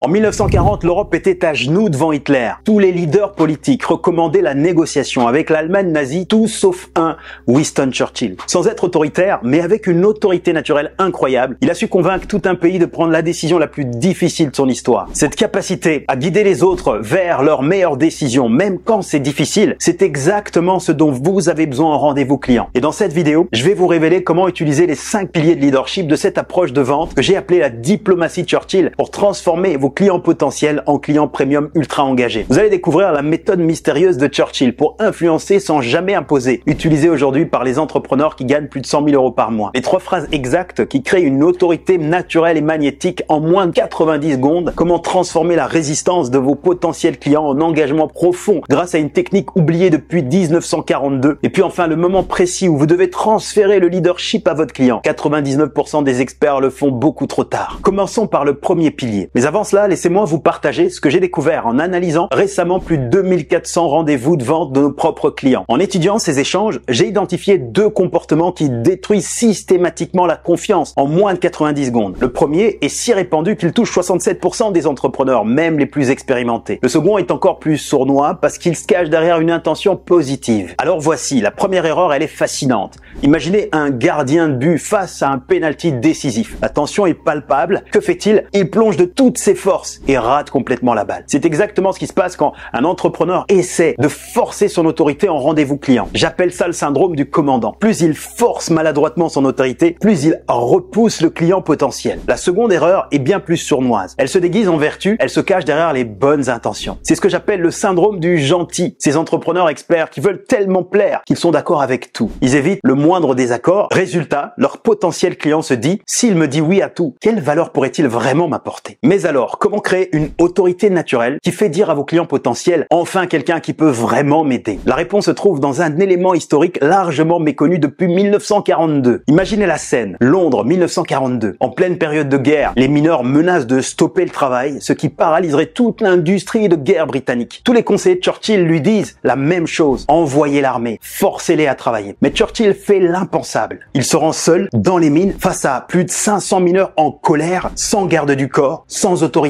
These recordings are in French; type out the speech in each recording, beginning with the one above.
En 1940, l'Europe était à genoux devant Hitler. Tous les leaders politiques recommandaient la négociation avec l'Allemagne nazie, tout sauf un Winston Churchill. Sans être autoritaire, mais avec une autorité naturelle incroyable, il a su convaincre tout un pays de prendre la décision la plus difficile de son histoire. Cette capacité à guider les autres vers leurs meilleures décisions, même quand c'est difficile, c'est exactement ce dont vous avez besoin en rendez-vous client. Et dans cette vidéo, je vais vous révéler comment utiliser les 5 piliers de leadership de cette approche de vente que j'ai appelée la diplomatie Churchill pour transformer vos clients potentiels en clients premium ultra engagés. Vous allez découvrir la méthode mystérieuse de Churchill pour influencer sans jamais imposer, utilisée aujourd'hui par les entrepreneurs qui gagnent plus de 100 000 euros par mois. Les trois phrases exactes qui créent une autorité naturelle et magnétique en moins de 90 secondes. Comment transformer la résistance de vos potentiels clients en engagement profond grâce à une technique oubliée depuis 1942. Et puis enfin, le moment précis où vous devez transférer le leadership à votre client. 99% des experts le font beaucoup trop tard. Commençons par le premier pilier. Mais avant cela, laissez-moi vous partager ce que j'ai découvert en analysant récemment plus de 2400 rendez-vous de vente de nos propres clients. En étudiant ces échanges, j'ai identifié deux comportements qui détruisent systématiquement la confiance en moins de 90 secondes. Le premier est si répandu qu'il touche 67% des entrepreneurs, même les plus expérimentés. Le second est encore plus sournois parce qu'il se cache derrière une intention positive. Alors voici, la première erreur, elle est fascinante. Imaginez un gardien de but face à un penalty décisif. La tension est palpable. Que fait-il Il plonge de toutes ses forces force et rate complètement la balle. C'est exactement ce qui se passe quand un entrepreneur essaie de forcer son autorité en rendez-vous client. J'appelle ça le syndrome du commandant. Plus il force maladroitement son autorité, plus il repousse le client potentiel. La seconde erreur est bien plus sournoise. Elle se déguise en vertu, elle se cache derrière les bonnes intentions. C'est ce que j'appelle le syndrome du gentil. Ces entrepreneurs experts qui veulent tellement plaire qu'ils sont d'accord avec tout. Ils évitent le moindre désaccord. Résultat, leur potentiel client se dit, s'il me dit oui à tout, quelle valeur pourrait-il vraiment m'apporter Mais alors, comment créer une autorité naturelle qui fait dire à vos clients potentiels enfin quelqu'un qui peut vraiment m'aider La réponse se trouve dans un élément historique largement méconnu depuis 1942. Imaginez la scène, Londres 1942, en pleine période de guerre. Les mineurs menacent de stopper le travail, ce qui paralyserait toute l'industrie de guerre britannique. Tous les conseillers de Churchill lui disent la même chose, envoyez l'armée, forcez-les à travailler. Mais Churchill fait l'impensable. Il se rend seul dans les mines face à plus de 500 mineurs en colère, sans garde du corps, sans autorité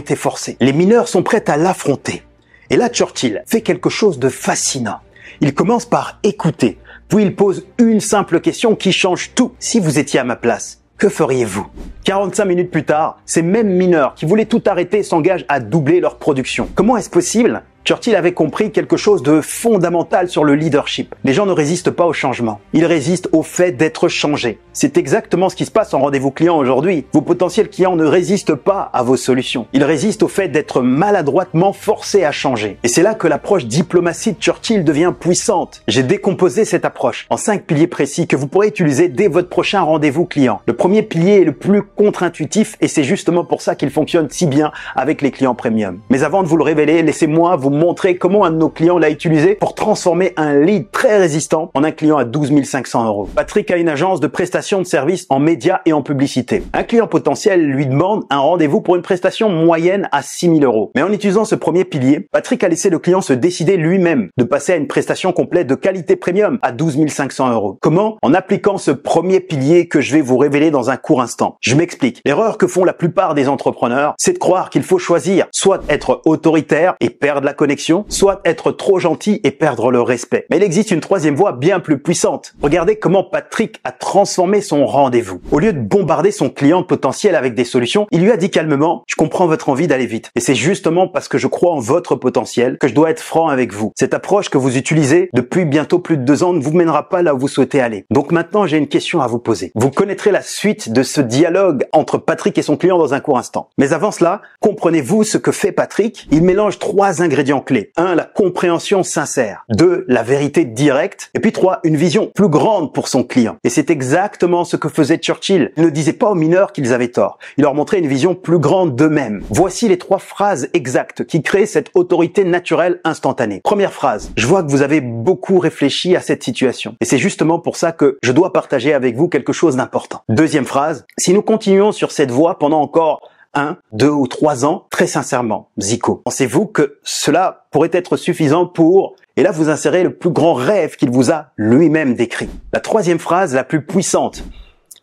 les mineurs sont prêts à l'affronter. Et là, Churchill fait quelque chose de fascinant. Il commence par écouter, puis il pose une simple question qui change tout. Si vous étiez à ma place, que feriez-vous 45 minutes plus tard, ces mêmes mineurs qui voulaient tout arrêter s'engagent à doubler leur production. Comment est-ce possible Churchill avait compris quelque chose de fondamental sur le leadership. Les gens ne résistent pas au changement. Ils résistent au fait d'être changés. C'est exactement ce qui se passe en rendez-vous client aujourd'hui. Vos potentiels clients ne résistent pas à vos solutions. Ils résistent au fait d'être maladroitement forcés à changer. Et c'est là que l'approche diplomatie de Churchill devient puissante. J'ai décomposé cette approche en cinq piliers précis que vous pourrez utiliser dès votre prochain rendez-vous client. Le premier pilier est le plus contre-intuitif et c'est justement pour ça qu'il fonctionne si bien avec les clients premium. Mais avant de vous le révéler, laissez-moi vous montrer comment un de nos clients l'a utilisé pour transformer un lead très résistant en un client à 12 500 euros. Patrick a une agence de prestation de services en médias et en publicité. Un client potentiel lui demande un rendez-vous pour une prestation moyenne à 6 000 euros. Mais en utilisant ce premier pilier, Patrick a laissé le client se décider lui-même de passer à une prestation complète de qualité premium à 12 500 euros. Comment En appliquant ce premier pilier que je vais vous révéler dans un court instant. Je m'explique. L'erreur que font la plupart des entrepreneurs, c'est de croire qu'il faut choisir soit être autoritaire et perdre la connaissance, soit être trop gentil et perdre le respect. Mais il existe une troisième voie bien plus puissante. Regardez comment Patrick a transformé son rendez-vous. Au lieu de bombarder son client potentiel avec des solutions, il lui a dit calmement, je comprends votre envie d'aller vite. Et c'est justement parce que je crois en votre potentiel que je dois être franc avec vous. Cette approche que vous utilisez depuis bientôt plus de deux ans ne vous mènera pas là où vous souhaitez aller. Donc maintenant, j'ai une question à vous poser. Vous connaîtrez la suite de ce dialogue entre Patrick et son client dans un court instant. Mais avant cela, comprenez-vous ce que fait Patrick Il mélange trois ingrédients en clés. 1. La compréhension sincère. 2. La vérité directe. Et puis 3. Une vision plus grande pour son client. Et c'est exactement ce que faisait Churchill. Il ne disait pas aux mineurs qu'ils avaient tort. Il leur montrait une vision plus grande d'eux-mêmes. Voici les trois phrases exactes qui créent cette autorité naturelle instantanée. Première phrase. Je vois que vous avez beaucoup réfléchi à cette situation. Et c'est justement pour ça que je dois partager avec vous quelque chose d'important. Deuxième phrase. Si nous continuons sur cette voie pendant encore un, deux ou trois ans, très sincèrement, Zico. Pensez-vous que cela pourrait être suffisant pour et là, vous insérez le plus grand rêve qu'il vous a lui-même décrit. La troisième phrase, la plus puissante.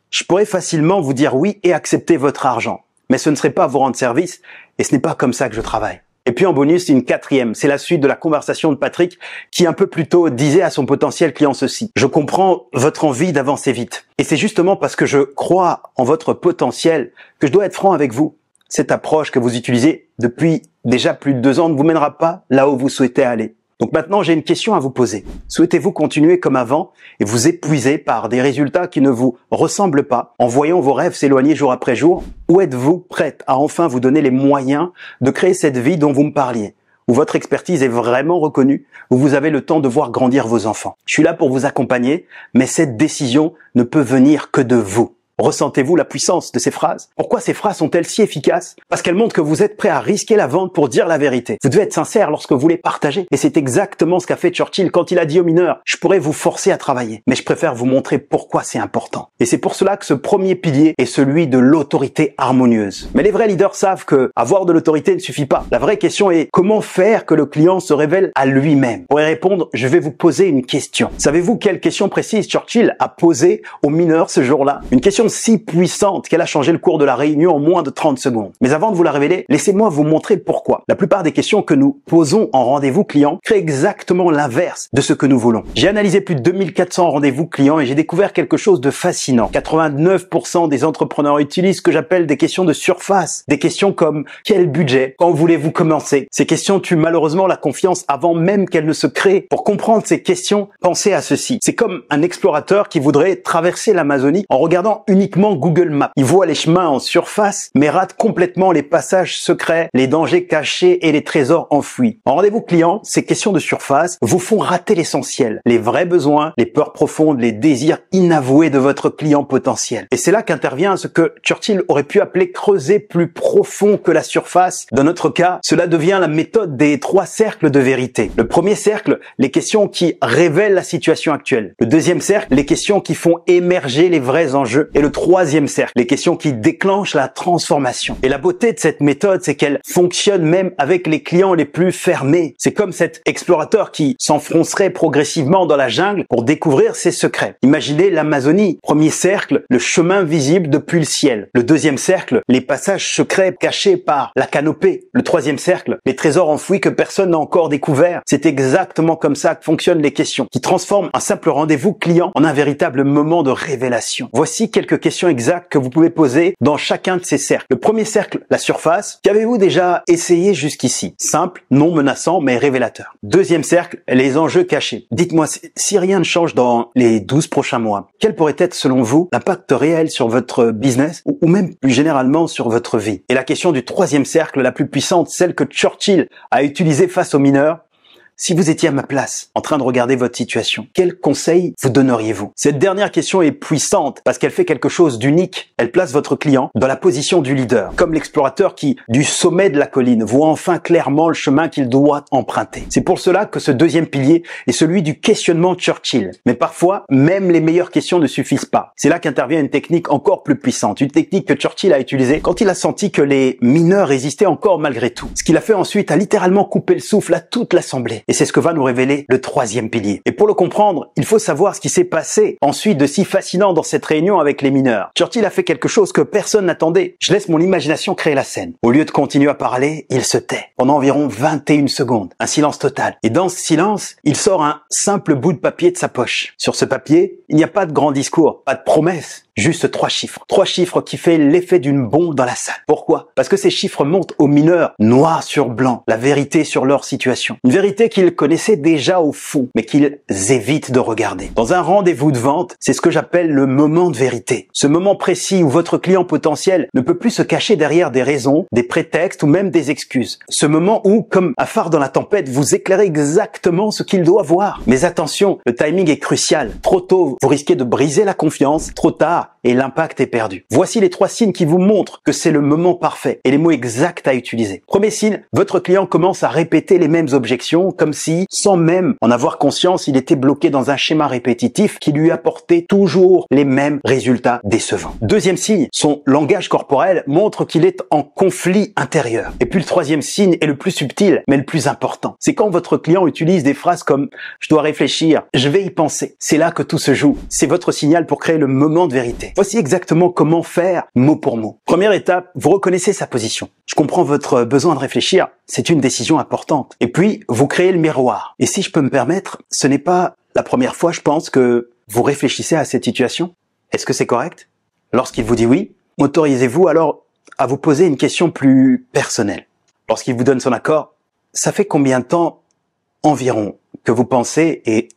Je pourrais facilement vous dire oui et accepter votre argent. Mais ce ne serait pas vous rendre service et ce n'est pas comme ça que je travaille. Et puis en bonus, une quatrième. C'est la suite de la conversation de Patrick qui un peu plus tôt disait à son potentiel client ceci. Je comprends votre envie d'avancer vite. Et c'est justement parce que je crois en votre potentiel que je dois être franc avec vous. Cette approche que vous utilisez depuis déjà plus de deux ans ne vous mènera pas là où vous souhaitez aller. Donc maintenant, j'ai une question à vous poser. Souhaitez-vous continuer comme avant et vous épuiser par des résultats qui ne vous ressemblent pas en voyant vos rêves s'éloigner jour après jour Ou êtes-vous prête à enfin vous donner les moyens de créer cette vie dont vous me parliez où votre expertise est vraiment reconnue, où vous avez le temps de voir grandir vos enfants. Je suis là pour vous accompagner, mais cette décision ne peut venir que de vous. Ressentez-vous la puissance de ces phrases Pourquoi ces phrases sont-elles si efficaces Parce qu'elles montrent que vous êtes prêt à risquer la vente pour dire la vérité. Vous devez être sincère lorsque vous les partagez. Et c'est exactement ce qu'a fait Churchill quand il a dit aux mineurs, je pourrais vous forcer à travailler, mais je préfère vous montrer pourquoi c'est important. Et c'est pour cela que ce premier pilier est celui de l'autorité harmonieuse. Mais les vrais leaders savent que avoir de l'autorité ne suffit pas. La vraie question est comment faire que le client se révèle à lui-même Pour y répondre, je vais vous poser une question. Savez-vous quelle question précise Churchill a posée aux mineurs ce jour-là Une question si puissante qu'elle a changé le cours de la réunion en moins de 30 secondes. Mais avant de vous la révéler, laissez-moi vous montrer pourquoi. La plupart des questions que nous posons en rendez-vous client créent exactement l'inverse de ce que nous voulons. J'ai analysé plus de 2400 rendez-vous clients et j'ai découvert quelque chose de fascinant. 89% des entrepreneurs utilisent ce que j'appelle des questions de surface. Des questions comme quel budget Quand voulez-vous commencer Ces questions tuent malheureusement la confiance avant même qu'elles ne se créent. Pour comprendre ces questions, pensez à ceci. C'est comme un explorateur qui voudrait traverser l'Amazonie en regardant une uniquement Google Maps. Il voit les chemins en surface, mais rate complètement les passages secrets, les dangers cachés et les trésors enfouis. En rendez-vous client, ces questions de surface vous font rater l'essentiel, les vrais besoins, les peurs profondes, les désirs inavoués de votre client potentiel. Et c'est là qu'intervient ce que Churchill aurait pu appeler creuser plus profond que la surface. Dans notre cas, cela devient la méthode des trois cercles de vérité. Le premier cercle, les questions qui révèlent la situation actuelle. Le deuxième cercle, les questions qui font émerger les vrais enjeux le troisième cercle, les questions qui déclenchent la transformation. Et la beauté de cette méthode, c'est qu'elle fonctionne même avec les clients les plus fermés. C'est comme cet explorateur qui s'enfoncerait progressivement dans la jungle pour découvrir ses secrets. Imaginez l'Amazonie. Premier cercle, le chemin visible depuis le ciel. Le deuxième cercle, les passages secrets cachés par la canopée. Le troisième cercle, les trésors enfouis que personne n'a encore découvert. C'est exactement comme ça que fonctionnent les questions, qui transforment un simple rendez-vous client en un véritable moment de révélation. Voici quelques quelques questions exactes que vous pouvez poser dans chacun de ces cercles. Le premier cercle, la surface. Qu'avez-vous déjà essayé jusqu'ici Simple, non menaçant, mais révélateur. Deuxième cercle, les enjeux cachés. Dites-moi, si rien ne change dans les 12 prochains mois, quel pourrait être selon vous l'impact réel sur votre business ou même plus généralement sur votre vie Et la question du troisième cercle, la plus puissante, celle que Churchill a utilisée face aux mineurs, si vous étiez à ma place, en train de regarder votre situation, quel conseil vous donneriez-vous Cette dernière question est puissante parce qu'elle fait quelque chose d'unique. Elle place votre client dans la position du leader, comme l'explorateur qui, du sommet de la colline, voit enfin clairement le chemin qu'il doit emprunter. C'est pour cela que ce deuxième pilier est celui du questionnement Churchill. Mais parfois, même les meilleures questions ne suffisent pas. C'est là qu'intervient une technique encore plus puissante, une technique que Churchill a utilisée quand il a senti que les mineurs résistaient encore malgré tout. Ce qu'il a fait ensuite a littéralement coupé le souffle à toute l'assemblée. Et c'est ce que va nous révéler le troisième pilier. Et pour le comprendre, il faut savoir ce qui s'est passé ensuite de si fascinant dans cette réunion avec les mineurs. Churchill a fait quelque chose que personne n'attendait. Je laisse mon imagination créer la scène. Au lieu de continuer à parler, il se tait pendant environ 21 secondes. Un silence total. Et dans ce silence, il sort un simple bout de papier de sa poche. Sur ce papier, il n'y a pas de grand discours, pas de promesses. Juste trois chiffres. Trois chiffres qui fait l'effet d'une bombe dans la salle. Pourquoi Parce que ces chiffres montent aux mineurs, noir sur blanc, la vérité sur leur situation. Une vérité qu'ils connaissaient déjà au fond, mais qu'ils évitent de regarder. Dans un rendez-vous de vente, c'est ce que j'appelle le moment de vérité. Ce moment précis où votre client potentiel ne peut plus se cacher derrière des raisons, des prétextes ou même des excuses. Ce moment où, comme un phare dans la tempête, vous éclairez exactement ce qu'il doit voir. Mais attention, le timing est crucial. Trop tôt, vous risquez de briser la confiance. Trop tard, et l'impact est perdu. Voici les trois signes qui vous montrent que c'est le moment parfait et les mots exacts à utiliser. Premier signe, votre client commence à répéter les mêmes objections comme si, sans même en avoir conscience, il était bloqué dans un schéma répétitif qui lui apportait toujours les mêmes résultats décevants. Deuxième signe, son langage corporel montre qu'il est en conflit intérieur. Et puis le troisième signe est le plus subtil, mais le plus important. C'est quand votre client utilise des phrases comme ⁇ je dois réfléchir, je vais y penser ⁇ C'est là que tout se joue. C'est votre signal pour créer le moment de vérité Voici exactement comment faire mot pour mot. Première étape, vous reconnaissez sa position. Je comprends votre besoin de réfléchir, c'est une décision importante. Et puis, vous créez le miroir. Et si je peux me permettre, ce n'est pas la première fois, je pense, que vous réfléchissez à cette situation. Est-ce que c'est correct Lorsqu'il vous dit oui, autorisez-vous alors à vous poser une question plus personnelle. Lorsqu'il vous donne son accord, ça fait combien de temps environ que vous pensez et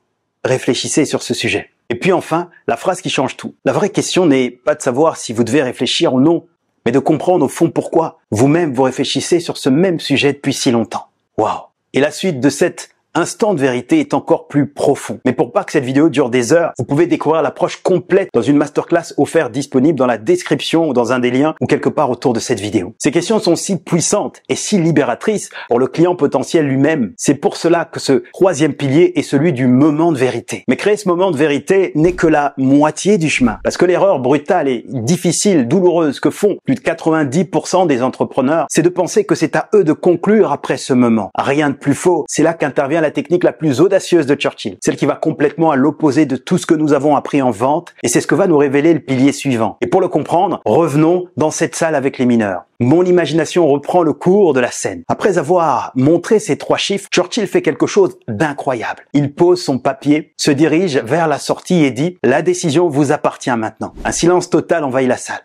réfléchissez sur ce sujet et puis enfin, la phrase qui change tout. La vraie question n'est pas de savoir si vous devez réfléchir ou non, mais de comprendre au fond pourquoi vous-même vous réfléchissez sur ce même sujet depuis si longtemps. Waouh Et la suite de cette instant de vérité est encore plus profond. Mais pour pas que cette vidéo dure des heures, vous pouvez découvrir l'approche complète dans une masterclass offerte disponible dans la description ou dans un des liens ou quelque part autour de cette vidéo. Ces questions sont si puissantes et si libératrices pour le client potentiel lui-même. C'est pour cela que ce troisième pilier est celui du moment de vérité. Mais créer ce moment de vérité n'est que la moitié du chemin. Parce que l'erreur brutale et difficile, douloureuse que font plus de 90% des entrepreneurs, c'est de penser que c'est à eux de conclure après ce moment. Rien de plus faux. C'est là qu'intervient la la technique la plus audacieuse de Churchill, celle qui va complètement à l'opposé de tout ce que nous avons appris en vente, et c'est ce que va nous révéler le pilier suivant. Et pour le comprendre, revenons dans cette salle avec les mineurs. Mon imagination reprend le cours de la scène. Après avoir montré ces trois chiffres, Churchill fait quelque chose d'incroyable. Il pose son papier, se dirige vers la sortie et dit ⁇ La décision vous appartient maintenant ⁇ Un silence total envahit la salle.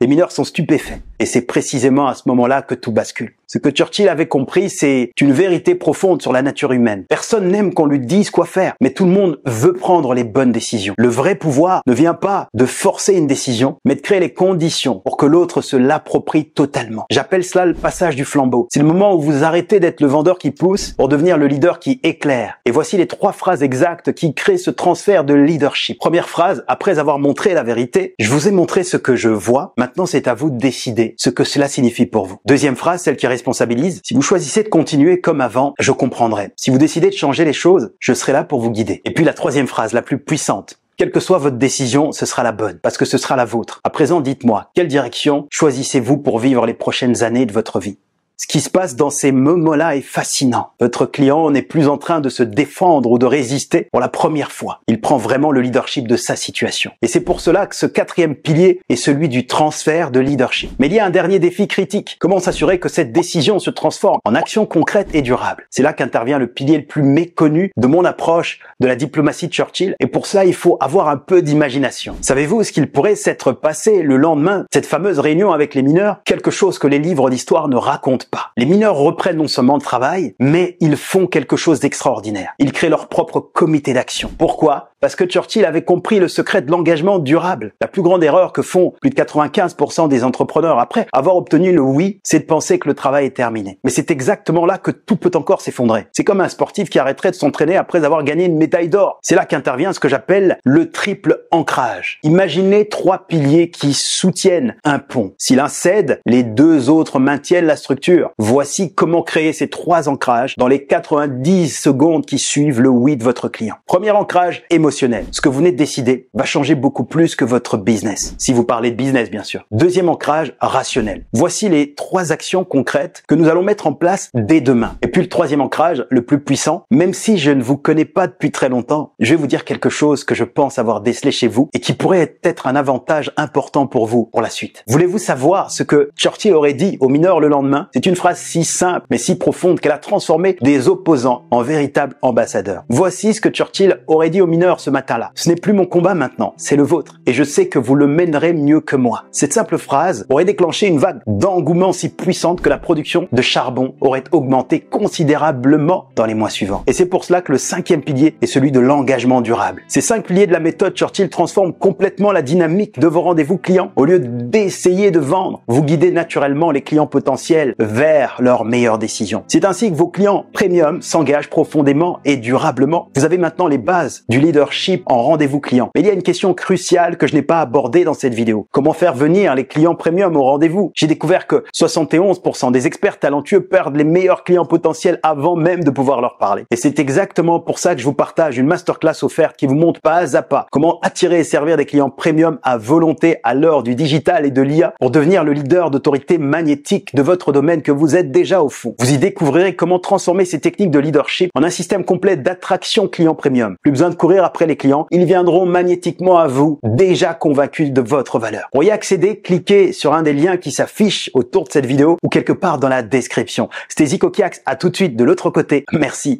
Les mineurs sont stupéfaits. Et c'est précisément à ce moment-là que tout bascule. Ce que Churchill avait compris, c'est une vérité profonde sur la nature humaine. Personne n'aime qu'on lui dise quoi faire, mais tout le monde veut prendre les bonnes décisions. Le vrai pouvoir ne vient pas de forcer une décision, mais de créer les conditions pour que l'autre se l'approprie totalement. J'appelle cela le passage du flambeau. C'est le moment où vous arrêtez d'être le vendeur qui pousse pour devenir le leader qui éclaire. Et voici les trois phrases exactes qui créent ce transfert de leadership. Première phrase, après avoir montré la vérité, je vous ai montré ce que je vois, maintenant c'est à vous de décider ce que cela signifie pour vous. Deuxième phrase, celle qui reste si vous choisissez de continuer comme avant, je comprendrai. Si vous décidez de changer les choses, je serai là pour vous guider. Et puis la troisième phrase, la plus puissante. Quelle que soit votre décision, ce sera la bonne, parce que ce sera la vôtre. À présent, dites-moi, quelle direction choisissez-vous pour vivre les prochaines années de votre vie ce qui se passe dans ces moments-là est fascinant. Votre client n'est plus en train de se défendre ou de résister pour la première fois. Il prend vraiment le leadership de sa situation. Et c'est pour cela que ce quatrième pilier est celui du transfert de leadership. Mais il y a un dernier défi critique. Comment s'assurer que cette décision se transforme en action concrète et durable C'est là qu'intervient le pilier le plus méconnu de mon approche de la diplomatie de Churchill. Et pour cela, il faut avoir un peu d'imagination. Savez-vous ce qu'il pourrait s'être passé le lendemain, cette fameuse réunion avec les mineurs Quelque chose que les livres d'histoire ne racontent pas. Les mineurs reprennent non seulement le travail, mais ils font quelque chose d'extraordinaire. Ils créent leur propre comité d'action. Pourquoi parce que Churchill avait compris le secret de l'engagement durable. La plus grande erreur que font plus de 95% des entrepreneurs après avoir obtenu le oui, c'est de penser que le travail est terminé. Mais c'est exactement là que tout peut encore s'effondrer. C'est comme un sportif qui arrêterait de s'entraîner après avoir gagné une médaille d'or. C'est là qu'intervient ce que j'appelle le triple ancrage. Imaginez trois piliers qui soutiennent un pont. Si l'un cède, les deux autres maintiennent la structure. Voici comment créer ces trois ancrages dans les 90 secondes qui suivent le oui de votre client. Premier ancrage émotionnel ce que vous venez de décider va changer beaucoup plus que votre business. Si vous parlez de business, bien sûr. Deuxième ancrage, rationnel. Voici les trois actions concrètes que nous allons mettre en place dès demain. Et puis le troisième ancrage, le plus puissant, même si je ne vous connais pas depuis très longtemps, je vais vous dire quelque chose que je pense avoir décelé chez vous et qui pourrait être un avantage important pour vous pour la suite. Voulez-vous savoir ce que Churchill aurait dit aux mineurs le lendemain C'est une phrase si simple mais si profonde qu'elle a transformé des opposants en véritables ambassadeurs. Voici ce que Churchill aurait dit aux mineurs ce matin-là. Ce n'est plus mon combat maintenant, c'est le vôtre. Et je sais que vous le mènerez mieux que moi. Cette simple phrase aurait déclenché une vague d'engouement si puissante que la production de charbon aurait augmenté considérablement dans les mois suivants. Et c'est pour cela que le cinquième pilier est celui de l'engagement durable. Ces cinq piliers de la méthode Churchill transforment complètement la dynamique de vos rendez-vous clients. Au lieu d'essayer de vendre, vous guidez naturellement les clients potentiels vers leurs meilleures décisions. C'est ainsi que vos clients premium s'engagent profondément et durablement. Vous avez maintenant les bases du leader en rendez-vous client. Mais il y a une question cruciale que je n'ai pas abordée dans cette vidéo. Comment faire venir les clients premium au rendez-vous J'ai découvert que 71% des experts talentueux perdent les meilleurs clients potentiels avant même de pouvoir leur parler. Et c'est exactement pour ça que je vous partage une masterclass offerte qui vous montre pas à pas comment attirer et servir des clients premium à volonté à l'heure du digital et de l'IA pour devenir le leader d'autorité magnétique de votre domaine que vous êtes déjà au fond. Vous y découvrirez comment transformer ces techniques de leadership en un système complet d'attraction client premium. Plus besoin de courir à les clients, ils viendront magnétiquement à vous, déjà convaincus de votre valeur. Pour y accéder, cliquez sur un des liens qui s'affiche autour de cette vidéo ou quelque part dans la description. C'était Zico Kiax, à tout de suite de l'autre côté. Merci